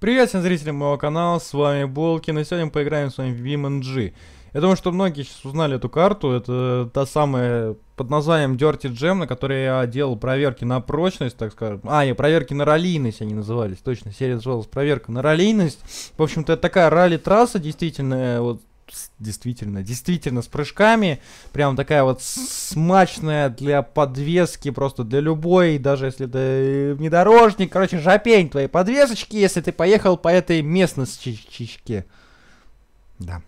Привет всем зрителям моего канала, с вами Болкин, и сегодня мы поиграем с вами в BMG. Я думаю, что многие сейчас узнали эту карту, это та самая под названием Dirty Jam, на которой я делал проверки на прочность, так скажем. А, не, проверки на раллийность они назывались, точно, серия называлась проверка на раллийность. В общем-то, это такая ралли-трасса, действительно, э, вот действительно, действительно с прыжками. Прям такая вот смачная для подвески, просто для любой, даже если это внедорожник. Короче, жопень твоей подвесочки, если ты поехал по этой местности. Да.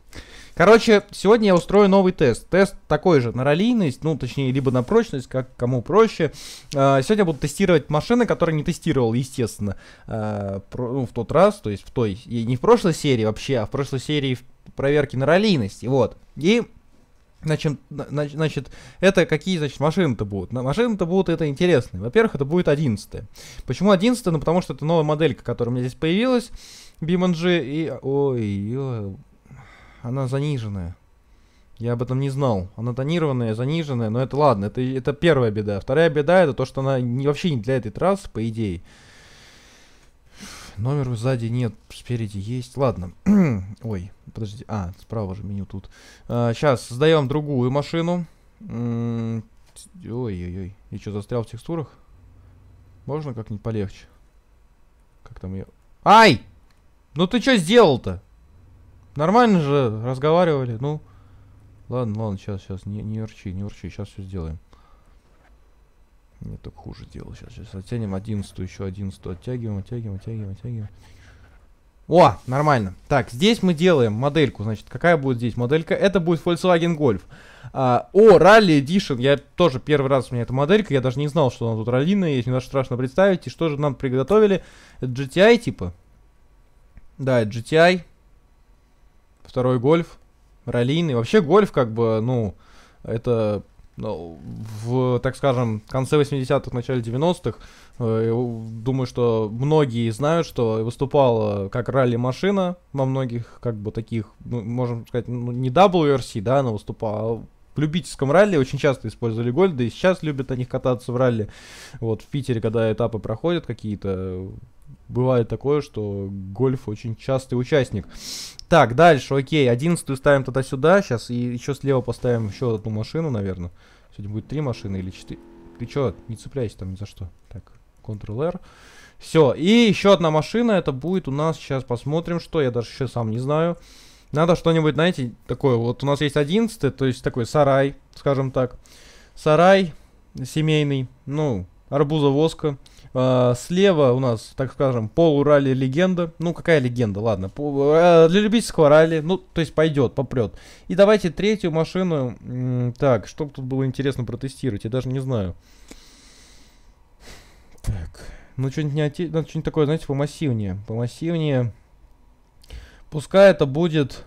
Короче, сегодня я устрою новый тест. Тест такой же, на раллийность, ну, точнее, либо на прочность, как кому проще. А, сегодня я буду тестировать машины, которые не тестировал, естественно, а, ну, в тот раз, то есть в той, не в прошлой серии вообще, а в прошлой серии проверки на раллийность, вот. И Значит, значит, это какие, значит, машины-то будут? Машины-то будут это интересные. Во-первых, это будет 11 Почему 11 Ну, потому что это новая моделька, которая у меня здесь появилась, BMG, и... Ой, ой, она заниженная. Я об этом не знал. Она тонированная, заниженная, но это ладно, это, это первая беда. Вторая беда это то, что она не, вообще не для этой трассы, по идее. Номер сзади нет, спереди есть. Ладно. Ой, подожди А, справа же меню тут. А, сейчас сдаем другую машину. Ой-ой-ой. Я что, застрял в текстурах? Можно как-нибудь полегче? Как там я... Ай! Ну ты что сделал-то? Нормально же разговаривали, ну. Ладно, ладно, сейчас, сейчас, не, не урчи, не урчи, сейчас все сделаем. Мне только хуже делал. Сейчас, сейчас оттянем одиннадцатую, еще одиннадцатую оттягиваем, оттягиваем, оттягиваем, оттягиваем. О, нормально. Так, здесь мы делаем модельку. Значит, какая будет здесь моделька? Это будет Volkswagen Golf. А, о, Rally Edition. Я тоже первый раз у меня эта моделька. Я даже не знал, что она тут раллиная есть. Мне даже страшно представить. И что же нам приготовили? Это GTI типа? Да, это GTI второй гольф, раллийный. Вообще гольф, как бы, ну, это ну, в, так скажем, конце 80-х, начале 90-х, э, думаю, что многие знают, что выступала как ралли-машина во многих, как бы, таких, ну, можем сказать, ну, не WRC, да, она выступала, а в любительском ралли очень часто использовали гольф, да и сейчас любят на них кататься в ралли. Вот в Питере, когда этапы проходят какие-то, бывает такое, что гольф очень частый участник. Так, дальше, окей, одиннадцатую ставим тогда сюда сейчас, и еще слева поставим еще одну машину, наверное. Сегодня будет три машины или четыре. Ты что, не цепляйся там ни за что. Так, Ctrl-R. Все, и еще одна машина, это будет у нас, сейчас посмотрим, что, я даже еще сам не знаю. Надо что-нибудь, знаете, такое, вот у нас есть одиннадцатый, то есть такой сарай, скажем так. Сарай семейный, ну, арбуза воска. А, слева у нас, так скажем, полуралли легенда. Ну, какая легенда, ладно. Э, для любительского ралли, ну, то есть пойдет, попрет. И давайте третью машину. так, что тут было интересно протестировать, я даже не знаю. Так, ну, что-нибудь не оте... ну, что такое, знаете, помассивнее. Помассивнее. Пускай это будет...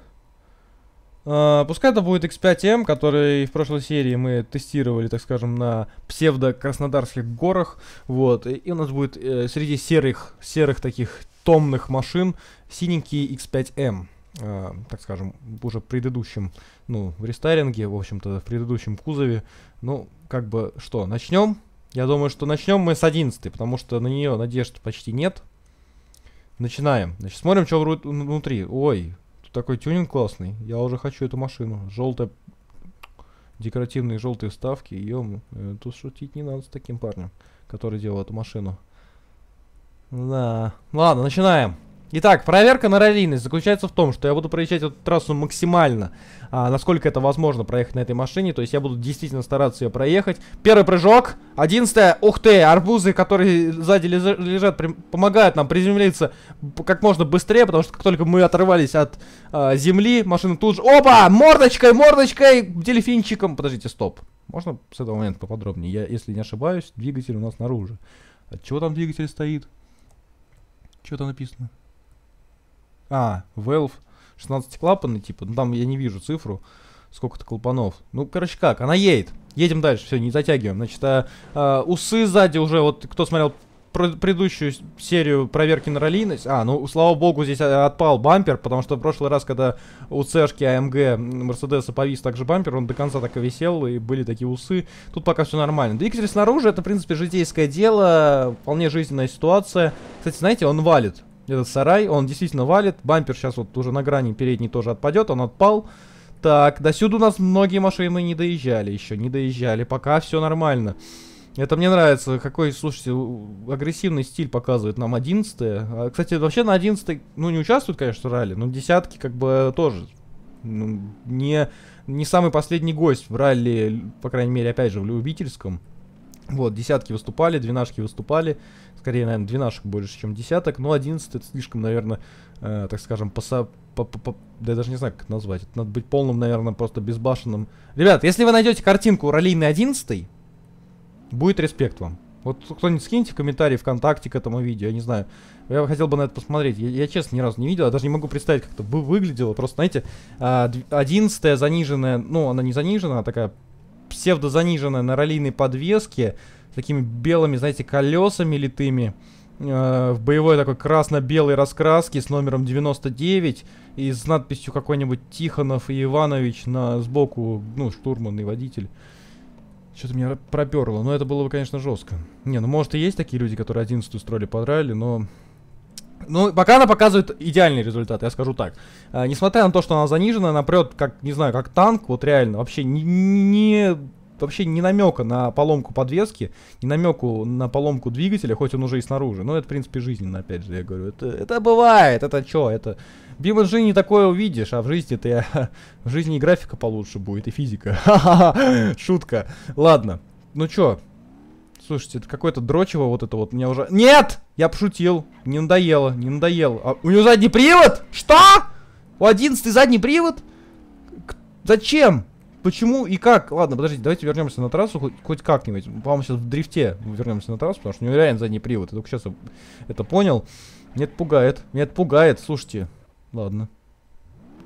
А, пускай это будет X5M, который в прошлой серии мы тестировали, так скажем, на псевдо-краснодарских горах. Вот. И у нас будет э, среди серых, серых таких томных машин синенький X5M. Э, так скажем, уже в предыдущем, ну, в рестайлинге, в общем-то, в предыдущем кузове. Ну, как бы, что, начнем? Я думаю, что начнем мы с 11, потому что на нее надежд почти нет. Начинаем. Значит, смотрим, что внутри. Ой, такой тюнинг классный. Я уже хочу эту машину. Желтая, декоративные желтые вставки. Ее э, тут шутить не надо с таким парнем, который делал эту машину. Да. Ладно, начинаем. Итак, проверка на раллийность заключается в том, что я буду проезжать эту трассу максимально, а, насколько это возможно проехать на этой машине. То есть я буду действительно стараться ее проехать. Первый прыжок. одиннадцатая. Ух ты, арбузы, которые сзади лежат, помогают нам приземлиться как можно быстрее, потому что как только мы оторвались от а, земли, машина тут же... Опа! Мордочкой, мордочкой, дельфинчиком. Подождите, стоп. Можно с этого момента поподробнее? Я, если не ошибаюсь, двигатель у нас наружу. От а чего там двигатель стоит? Что там написано? А, Valve 16 клапаны, типа, ну там я не вижу цифру, сколько-то клапанов. Ну, короче, как, она едет. Едем дальше, все, не затягиваем. Значит, а, а, усы сзади уже, вот кто смотрел предыдущую серию проверки на раллийность. А, ну, слава богу, здесь а, отпал бампер, потому что в прошлый раз, когда у Цешки АМГ Мерседеса повис также бампер, он до конца так и висел, и были такие усы. Тут пока все нормально. Двигатель снаружи, это, в принципе, житейское дело, вполне жизненная ситуация. Кстати, знаете, он валит этот сарай, он действительно валит. Бампер сейчас вот уже на грани передний тоже отпадет, он отпал. Так, до сюда у нас многие машины не доезжали еще, не доезжали, пока все нормально. Это мне нравится, какой, слушайте, агрессивный стиль показывает нам 11 -е. А, кстати, вообще на 11 ну, не участвуют, конечно, ралли, но десятки как бы тоже ну, не, не самый последний гость в ралли, по крайней мере, опять же, в любительском. Вот, десятки выступали, двенашки выступали скорее, наверное, двенашек больше, чем десяток, но 11 это слишком, наверное, э, так скажем, поса... По, по, по, да я даже не знаю, как это назвать. Это надо быть полным, наверное, просто безбашенным. Ребят, если вы найдете картинку ролейной 11 будет респект вам. Вот кто-нибудь скиньте комментарий ВКонтакте к этому видео, я не знаю. Я хотел бы на это посмотреть. Я, я честно, ни разу не видел, я даже не могу представить, как это бы выглядело. Просто, знаете, 11 а, заниженная, ну, она не заниженная, а такая псевдозаниженная на ролейной подвеске такими белыми, знаете, колесами литыми э, в боевой такой красно-белой раскраске с номером 99 и с надписью какой-нибудь Тихонов и Иванович на сбоку, ну, штурман и водитель. Что-то меня проперло, но это было бы, конечно, жестко. Не, ну может и есть такие люди, которые 11 строили подрали, но... Ну, пока она показывает идеальный результат, я скажу так. А, несмотря на то, что она занижена, она прет, как, не знаю, как танк, вот реально, вообще не, не вообще не намека на поломку подвески, не намеку на поломку двигателя, хоть он уже и снаружи. Но это, в принципе, жизненно, опять же, я говорю. Это, это бывает, это что, это... В жизни такое увидишь, а в жизни ты... в жизни и графика получше будет, и физика. шутка. Ладно, ну чё, Слушайте, это какое-то дрочево вот это вот. Меня уже... Нет! Я пошутил. Не надоело, не надоело. А у него задний привод? Что? У 11 задний привод? К зачем? почему и как? Ладно, подождите, давайте вернемся на трассу хоть, хоть как-нибудь. По-моему, сейчас в дрифте вернемся на трассу, потому что у него реально задний привод. Я только сейчас это понял. Нет, пугает. Нет, пугает, слушайте. Ладно.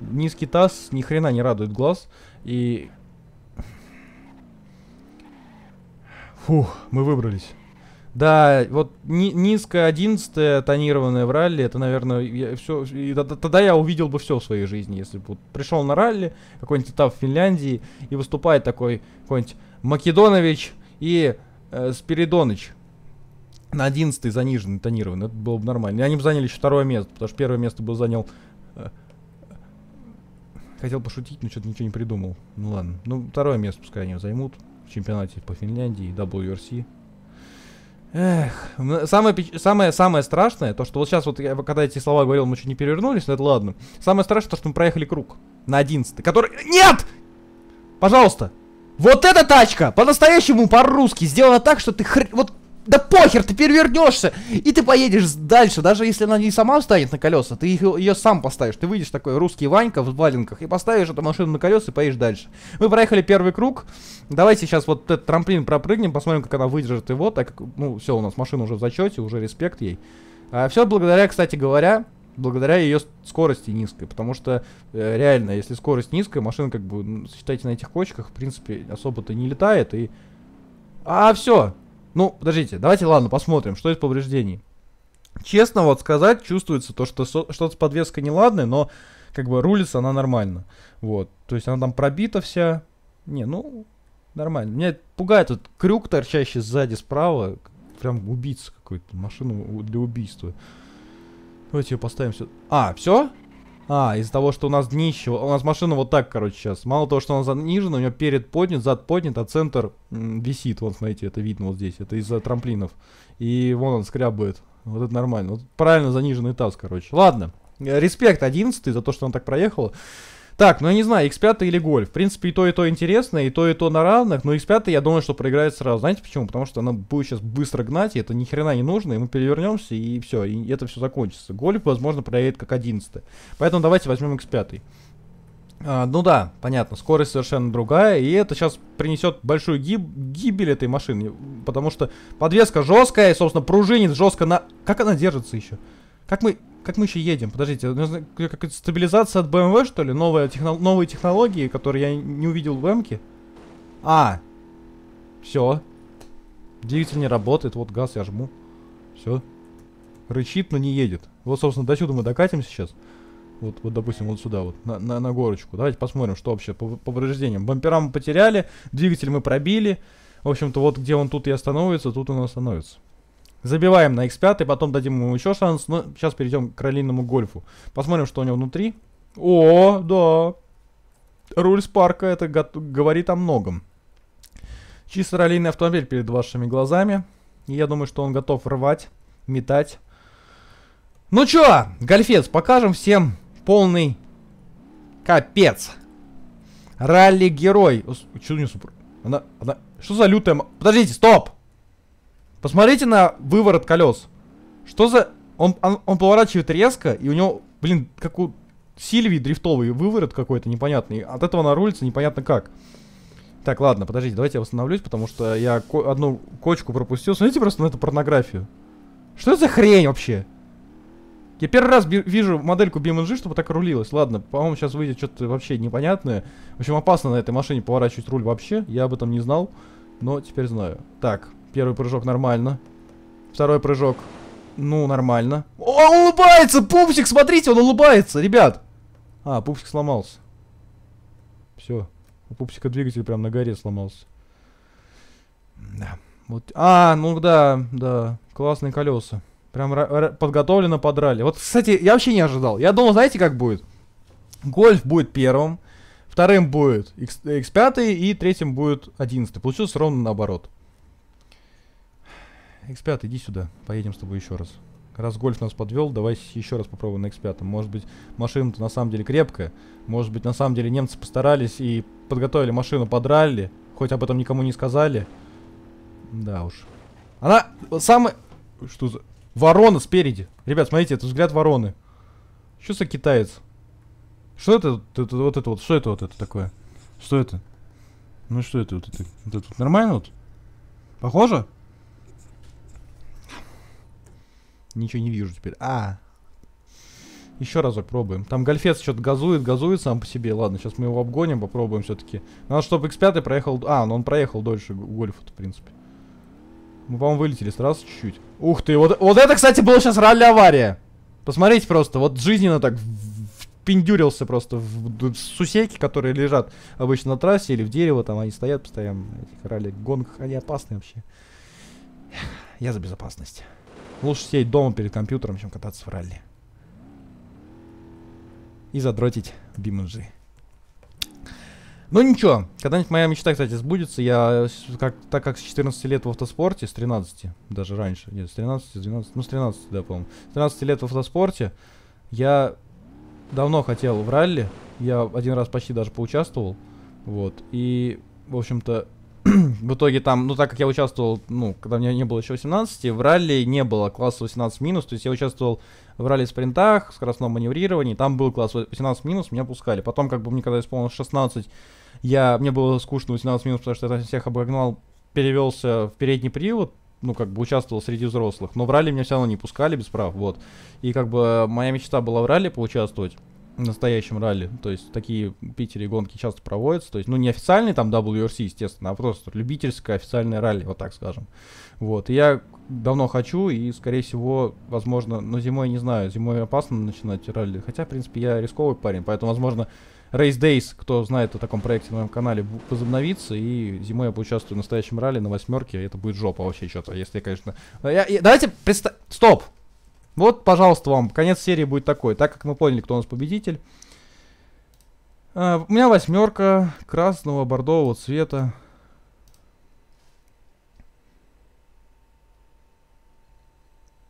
Низкий таз ни хрена не радует глаз. И... Фух, мы выбрались. Да, вот ни, низкая одиннадцатая тонированная в ралли, это, наверное, я, все, и, тогда я увидел бы все в своей жизни, если бы пришел на ралли, какой-нибудь этап в Финляндии, и выступает такой какой-нибудь Македонович и э, Спиридоныч на одиннадцатый заниженный тонированный, это было бы нормально. И они бы заняли еще второе место, потому что первое место был занял... Э, хотел пошутить, но что-то ничего не придумал. Ну ладно, ну второе место пускай они займут в чемпионате по Финляндии, WRC. Эх, самое, самое, самое страшное, то, что вот сейчас, вот я, когда эти слова говорил, мы еще не перевернулись, но это ладно. Самое страшное, то, что мы проехали круг на 11, который... Нет! Пожалуйста! Вот эта тачка по-настоящему по-русски сделана так, что ты хр... Вот да похер, ты перевернешься, и ты поедешь дальше, даже если она не сама встанет на колеса, ты ее, ее сам поставишь. Ты выйдешь такой русский Ванька в валенках и поставишь эту машину на колеса и поедешь дальше. Мы проехали первый круг, давайте сейчас вот этот трамплин пропрыгнем, посмотрим, как она выдержит его, так как, ну, все, у нас машина уже в зачете, уже респект ей. А, все благодаря, кстати говоря, благодаря ее скорости низкой, потому что э, реально, если скорость низкая, машина как бы, считайте, на этих кочках, в принципе, особо-то не летает и... А, все, ну, подождите, давайте, ладно, посмотрим, что из повреждений. Честно вот сказать, чувствуется то, что что-то с подвеской неладное, но как бы рулится она нормально. Вот, то есть она там пробита вся. Не, ну, нормально. Меня пугает этот крюк, торчащий сзади справа. Прям убийца какой-то, машину для убийства. Давайте ее поставим сюда. А, все? А, из-за того, что у нас днище, у нас машина вот так, короче, сейчас. Мало того, что она занижена, у нее перед поднят, зад поднят, а центр висит. Вон, смотрите, это видно вот здесь, это из-за трамплинов. И вон он скрябает. Вот это нормально. Вот правильно заниженный таз, короче. Ладно, э, респект 11 за то, что он так проехал. Так, ну я не знаю, X5 или Гольф. В принципе, и то, и то интересно, и то, и то на равных. Но X5 я думаю, что проиграет сразу. Знаете почему? Потому что она будет сейчас быстро гнать, и это ни хрена не нужно, и мы перевернемся, и все, и это все закончится. Гольф, возможно, проедет как 11. Поэтому давайте возьмем X5. А, ну да, понятно, скорость совершенно другая, и это сейчас принесет большую гиб гибель этой машины, потому что подвеска жесткая, и, собственно, пружинит жестко на... Как она держится еще? Как мы... Как мы еще едем? Подождите, какая-то стабилизация от BMW, что ли? Новая техно новые технологии, которые я не увидел в БМке? А, все. Двигатель не работает, вот газ я жму. Все. Рычит, но не едет. Вот, собственно, до сюда мы докатимся сейчас. Вот, вот допустим, вот сюда, вот, на, на, на горочку. Давайте посмотрим, что вообще по повреждениям. Бампера мы потеряли, двигатель мы пробили. В общем-то, вот где он тут и остановится, тут он остановится. Забиваем на x5, и потом дадим ему еще шанс. Но сейчас перейдем к раллийному гольфу. Посмотрим, что у него внутри. О, да. Руль Спарка, это говорит о многом. Чисто раллийный автомобиль перед вашими глазами. я думаю, что он готов рвать, метать. Ну чё, гольфец, покажем всем полный капец. Ралли-герой. Чудо Она, она... Что за лютая... Подождите, стоп! Посмотрите на выворот колес. Что за... Он, он, он поворачивает резко, и у него, блин, как у Сильвии дрифтовый выворот какой-то непонятный. От этого она рулится непонятно как. Так, ладно, подождите, давайте я восстановлюсь, потому что я ко одну кочку пропустил. Смотрите просто на эту порнографию. Что это за хрень вообще? Я первый раз вижу модельку BMG, чтобы так рулилась. Ладно, по-моему, сейчас выйдет что-то вообще непонятное. В общем, опасно на этой машине поворачивать руль вообще. Я об этом не знал, но теперь знаю. Так, Первый прыжок нормально. Второй прыжок. Ну, нормально. О, он улыбается! Пупсик, смотрите, он улыбается, ребят! А, пупсик сломался. Все. У пупсика двигатель прям на горе сломался. Да. Вот. А, ну да, да. Классные колеса. Прям подготовлено подрали. Вот, кстати, я вообще не ожидал. Я думал, знаете, как будет? Гольф будет первым, вторым будет X5 и третьим будет одиннадцатый. Получилось ровно наоборот. X5, иди сюда. Поедем с тобой еще раз. Раз гольф нас подвел, давай еще раз попробуем на X5. Может быть, машина-то на самом деле крепкая. Может быть, на самом деле немцы постарались и подготовили машину, подрали. Хоть об этом никому не сказали. Да уж. Она самая... Что за... Ворона спереди. Ребят, смотрите, это взгляд вороны. Что за китаец? Что это, это вот это вот? Что это вот это такое? Что это? Ну что это вот это? Это тут нормально вот? Похоже? Ничего не вижу теперь. А. Еще разок пробуем. Там гольфец что-то газует, газует сам по себе. Ладно, сейчас мы его обгоним, попробуем все-таки. Надо, чтобы X5 проехал... А, ну он проехал дольше гольфа в принципе. Мы, по-моему, вылетели сразу чуть-чуть. Ух ты, вот, вот это, кстати, было сейчас ралли-авария. Посмотрите просто, вот жизненно так впендюрился просто в, в сусеки, которые лежат обычно на трассе или в дерево, там они стоят постоянно этих ралли-гонках, они опасны вообще. Я за безопасность. Лучше сидеть дома перед компьютером, чем кататься в ралли. И задротить BMG. Ну ничего, когда-нибудь моя мечта, кстати, сбудется. Я, как, так как с 14 лет в автоспорте, с 13, даже раньше, нет, с 13, с 12, ну с 13, да, по-моему. С 13 лет в автоспорте я давно хотел в ралли. Я один раз почти даже поучаствовал. Вот, и, в общем-то, в итоге там, ну так как я участвовал, ну, когда мне не было еще 18, в ралли не было класса 18 минус, то есть я участвовал в ралли-спринтах, в скоростном маневрировании, там был класс 18 минус, меня пускали. Потом, как бы мне когда исполнилось 16, я, мне было скучно 18 минус, потому что я всех обогнал, перевелся в передний привод, ну, как бы участвовал среди взрослых, но в ралли меня все равно не пускали без прав, вот. И как бы моя мечта была в ралли поучаствовать, настоящем ралли. То есть такие в Питере гонки часто проводятся. То есть, ну, не официальный там WRC, естественно, а просто любительское официальное ралли, вот так скажем. Вот. И я давно хочу, и, скорее всего, возможно, ну, зимой не знаю, зимой опасно начинать ралли. Хотя, в принципе, я рисковый парень, поэтому, возможно, Race Days, кто знает о таком проекте на моем канале, возобновится, и зимой я поучаствую в настоящем ралли на восьмерке, и это будет жопа вообще что-то, если, конечно... А я, я, давайте представь... Стоп! Вот, пожалуйста, вам. Конец серии будет такой, так как мы поняли, кто у нас победитель. Uh, у меня восьмерка красного бордового цвета.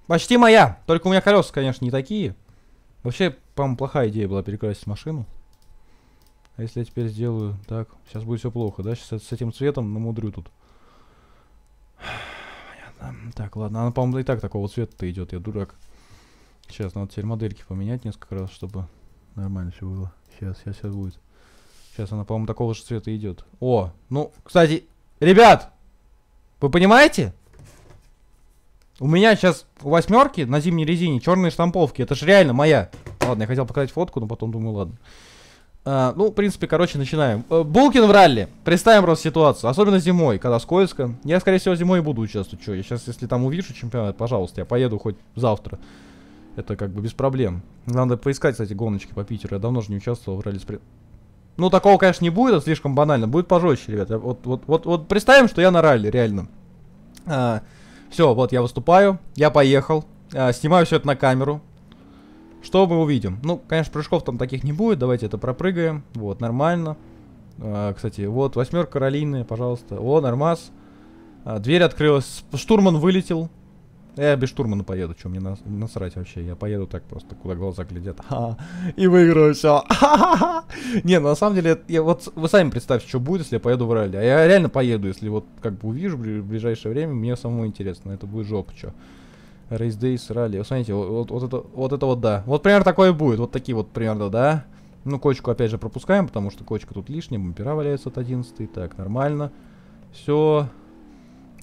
Почти моя. Только у меня колеса, конечно, не такие. Вообще, по-моему, плохая идея была перекрасить машину. А если я теперь сделаю так? Сейчас будет все плохо, да? Сейчас с этим цветом намудрю тут. Понятно. Так, ладно. Она, по-моему, и так такого цвета-то идет. Я дурак. Сейчас надо теперь модельки поменять несколько раз, чтобы нормально все было. Сейчас, сейчас, сейчас будет. Сейчас она, по-моему, такого же цвета идет. О, ну, кстати, ребят, вы понимаете? У меня сейчас восьмерки на зимней резине, черные штамповки. Это же реально моя. Ладно, я хотел показать фотку, но потом думаю, ладно. А, ну, в принципе, короче, начинаем. Э, Булкин в ралли. Представим просто ситуацию. Особенно зимой, когда скользко. Я, скорее всего, зимой буду участвовать. Че, я сейчас, если там увижу чемпионат, пожалуйста, я поеду хоть завтра. Это как бы без проблем. Надо поискать, кстати, гоночки по Питеру. Я давно же не участвовал в ралли спринт. Ну, такого, конечно, не будет, это слишком банально. Будет пожестче, ребят. Вот, вот, вот, вот представим, что я на ралли, реально. А, все, вот я выступаю, я поехал, а, снимаю все это на камеру. Что мы увидим? Ну, конечно, прыжков там таких не будет, давайте это пропрыгаем. Вот, нормально. А, кстати, вот восьмерка ралийная, пожалуйста. О, нормас. А, дверь открылась, штурман вылетел. Я без штурмана ну, поеду, что мне насрать вообще. Я поеду так просто, куда глаза глядят. Ха -ха, и выиграю все. Не, ну, на самом деле, я, вот вы сами представьте, что будет, если я поеду в ралли. А я реально поеду, если вот как бы увижу в ближайшее время, мне самому интересно. Это будет жопа, что. Race Days, ралли. Вот смотрите, вот, вот, это, вот это вот да. Вот примерно такое будет. Вот такие вот примерно, да. Ну, кочку опять же пропускаем, потому что кочка тут лишняя. Бампера валяется от 11. Так, нормально. Все.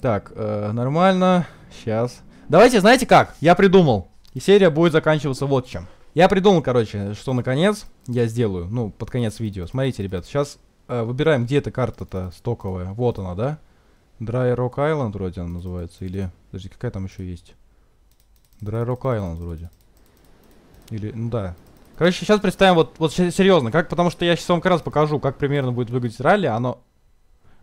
Так, э, нормально. Сейчас. Давайте, знаете как? Я придумал. И серия будет заканчиваться вот чем. Я придумал, короче, что наконец я сделаю. Ну, под конец видео. Смотрите, ребят, сейчас э, выбираем, где эта карта-то стоковая. Вот она, да? Dry Rock Island вроде она называется. Или... Подожди, какая там еще есть? Dry Rock Island вроде. Или... Ну да. Короче, сейчас представим вот, вот серьезно, как, потому что я сейчас вам как раз покажу, как примерно будет выглядеть ралли, оно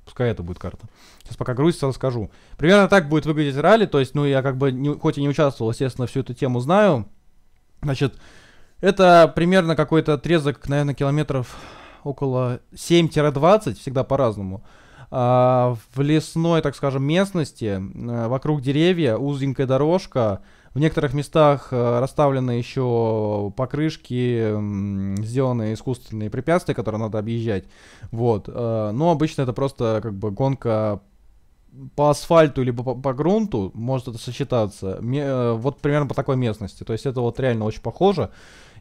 Пускай это будет карта. Сейчас пока грузится, расскажу. Примерно так будет выглядеть ралли. То есть, ну, я как бы, не, хоть и не участвовал, естественно, всю эту тему знаю. Значит, это примерно какой-то отрезок, наверное, километров около 7-20, всегда по-разному. А, в лесной, так скажем, местности, э, вокруг деревья, узенькая дорожка, в некоторых местах э, расставлены еще покрышки, сделаны искусственные препятствия, которые надо объезжать. Вот. Э, но обычно это просто как бы гонка по асфальту либо по, по грунту может это сочетаться. Ме, э, вот примерно по такой местности. То есть это вот реально очень похоже.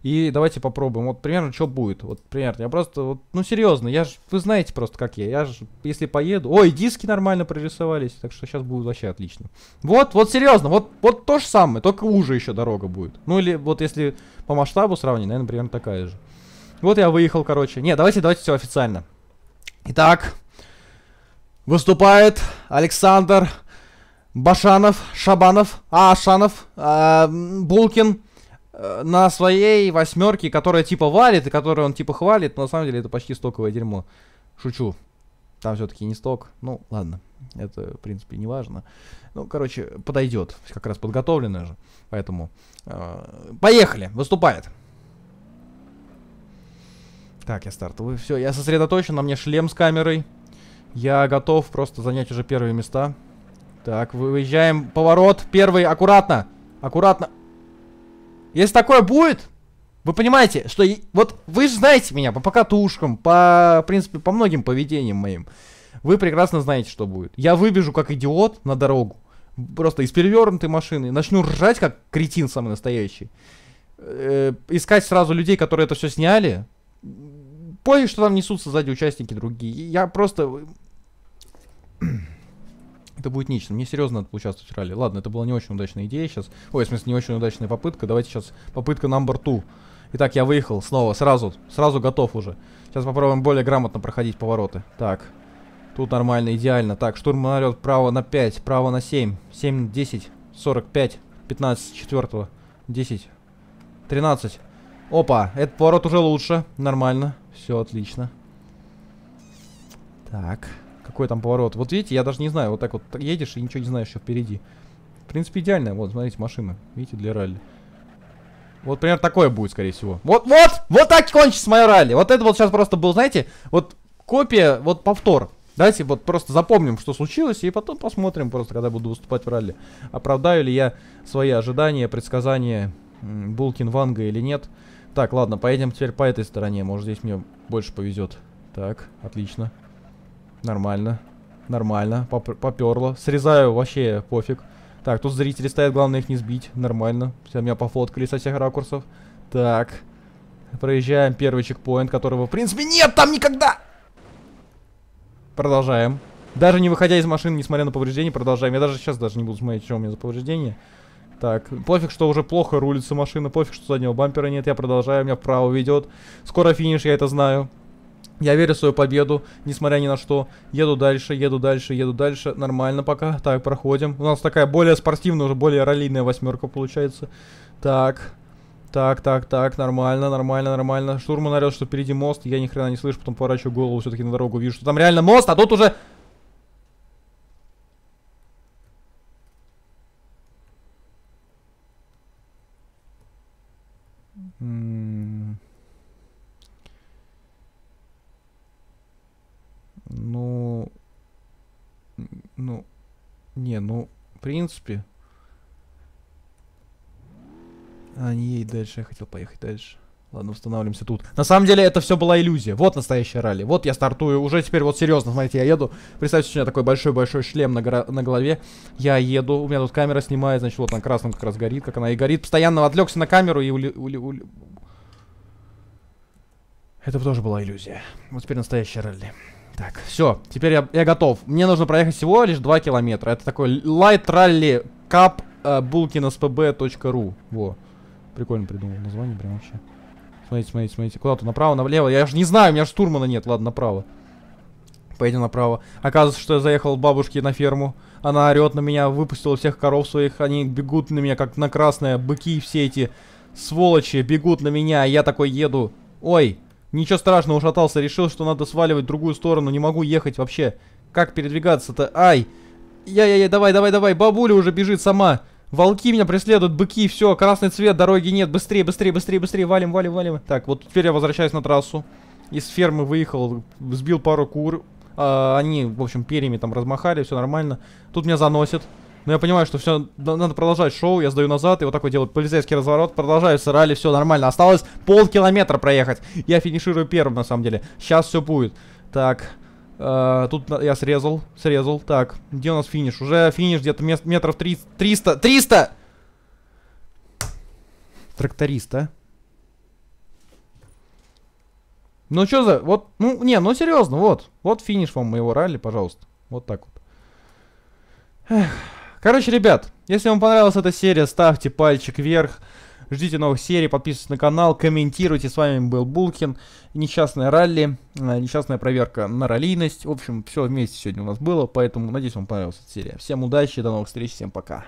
И давайте попробуем. Вот примерно что будет. Вот примерно. Я просто, вот, ну серьезно, я же, вы знаете просто как я. Я же, если поеду... Ой, диски нормально прорисовались, так что сейчас будет вообще отлично. Вот, вот серьезно, вот, вот то же самое, только уже еще дорога будет. Ну или вот если по масштабу сравнить, наверное, примерно такая же. Вот я выехал, короче. Не, давайте, давайте все официально. Итак, Выступает Александр Башанов, Шабанов, а, Ашанов, э, Булкин э, на своей восьмерке, которая типа валит, и которую он типа хвалит, но на самом деле это почти стоковое дерьмо. Шучу. Там все-таки не сток. Ну, ладно. Это, в принципе, не важно. Ну, короче, подойдет. Как раз подготовленная же. Поэтому э, поехали. Выступает. Так, я стартую, Все, я сосредоточен. На мне шлем с камерой. Я готов просто занять уже первые места. Так, выезжаем. Поворот первый. Аккуратно. Аккуратно. Если такое будет, вы понимаете, что... Вот вы же знаете меня по покатушкам, по, в принципе, по многим поведениям моим. Вы прекрасно знаете, что будет. Я выбежу как идиот на дорогу. Просто из перевернутой машины. Начну ржать, как кретин самый настоящий. Э -э искать сразу людей, которые это все сняли. Позже, что там несутся сзади участники другие. Я просто это будет нечто. Мне серьезно надо поучаствовать в ралли. Ладно, это была не очень удачная идея сейчас. Ой, в смысле, не очень удачная попытка. Давайте сейчас попытка number two. Итак, я выехал снова, сразу, сразу готов уже. Сейчас попробуем более грамотно проходить повороты. Так, тут нормально, идеально. Так, штурм налет право на 5, право на 7, 7, 10, 45, 15, 4, 10, 13. Опа, этот поворот уже лучше, нормально, все отлично. Так, какой там поворот. Вот видите, я даже не знаю, вот так вот едешь и ничего не знаешь, что впереди. В принципе, идеально. Вот, смотрите, машина. Видите, для ралли. Вот, примерно такое будет, скорее всего. Вот, вот, вот так кончится моя ралли. Вот это вот сейчас просто был, знаете, вот копия, вот повтор. Давайте вот просто запомним, что случилось, и потом посмотрим просто, когда буду выступать в ралли. Оправдаю ли я свои ожидания, предсказания Булкин Ванга или нет. Так, ладно, поедем теперь по этой стороне. Может, здесь мне больше повезет. Так, отлично. Нормально. Нормально. Поп поперло. Срезаю вообще пофиг. Так, тут зрители стоят, главное их не сбить. Нормально. Все, меня пофоткали со всех ракурсов. Так. Проезжаем первый чекпоинт, которого, в принципе, нет там никогда! Продолжаем. Даже не выходя из машины, несмотря на повреждения, продолжаем. Я даже сейчас даже не буду смотреть, что у меня за повреждение. Так, пофиг, что уже плохо рулится машина, пофиг, что заднего бампера нет, я продолжаю, меня вправо ведет. Скоро финиш, я это знаю. Я верю в свою победу, несмотря ни на что. Еду дальше, еду дальше, еду дальше. Нормально пока. Так, проходим. У нас такая более спортивная, уже более раллийная восьмерка получается. Так. Так, так, так, нормально, нормально, нормально. Штурман орёт, что впереди мост. Я ни хрена не слышу, потом поворачиваю голову все таки на дорогу. Вижу, что там реально мост, а тут уже Ну, ну, не, ну, в принципе. А, не едь дальше, я хотел поехать дальше. Ладно, устанавливаемся тут. На самом деле это все была иллюзия. Вот настоящая ралли. Вот я стартую уже теперь, вот серьезно, смотрите, я еду. Представьте, у меня такой большой-большой шлем на, горо- на голове. Я еду, у меня тут камера снимает, значит, вот она красным как раз горит, как она и горит. Постоянно отвлекся на камеру и ули- ули- ули- Это тоже была иллюзия. Вот теперь настоящая ралли. Так, все, теперь я, я готов. Мне нужно проехать всего лишь 2 километра. Это такой light rally cup bulkinspb.ru. Э, Во. Прикольно придумал название прям вообще. Смотрите, смотрите, смотрите. Куда-то направо, налево. Я же не знаю, у меня же штурмана нет. Ладно, направо. Поедем направо. Оказывается, что я заехал к бабушке на ферму. Она орет на меня, выпустила всех коров своих. Они бегут на меня, как на красное. Быки все эти сволочи бегут на меня. Я такой еду. Ой, Ничего страшного, ушатался, решил, что надо сваливать в другую сторону, не могу ехать вообще. Как передвигаться-то? Ай! Я-я-я, давай-давай-давай, бабуля уже бежит сама. Волки меня преследуют, быки, все, красный цвет, дороги нет, быстрее, быстрее, быстрее, быстрее, валим, валим, валим. Так, вот теперь я возвращаюсь на трассу. Из фермы выехал, сбил пару кур. А, они, в общем, перьями там размахали, все нормально. Тут меня заносит. Но я понимаю, что все, надо продолжать шоу, я сдаю назад, и вот такой вот делаю полицейский разворот, продолжаю сырали, все нормально. Осталось полкилометра проехать. Я финиширую первым, на самом деле. Сейчас все будет. Так, Uh, тут я срезал, срезал. Так, где у нас финиш? Уже финиш где-то метров 30, 300, 300! Тракториста. Ну что за... Вот, ну, не, ну серьезно, вот. Вот финиш вам моего ралли, пожалуйста. Вот так вот. Эх. Короче, ребят, если вам понравилась эта серия, ставьте пальчик вверх. Ждите новых серий, подписывайтесь на канал, комментируйте. С вами был Булкин. несчастная ралли, э, несчастная проверка на раллийность. В общем, все вместе сегодня у нас было, поэтому надеюсь, вам понравилась эта серия. Всем удачи, до новых встреч, всем пока.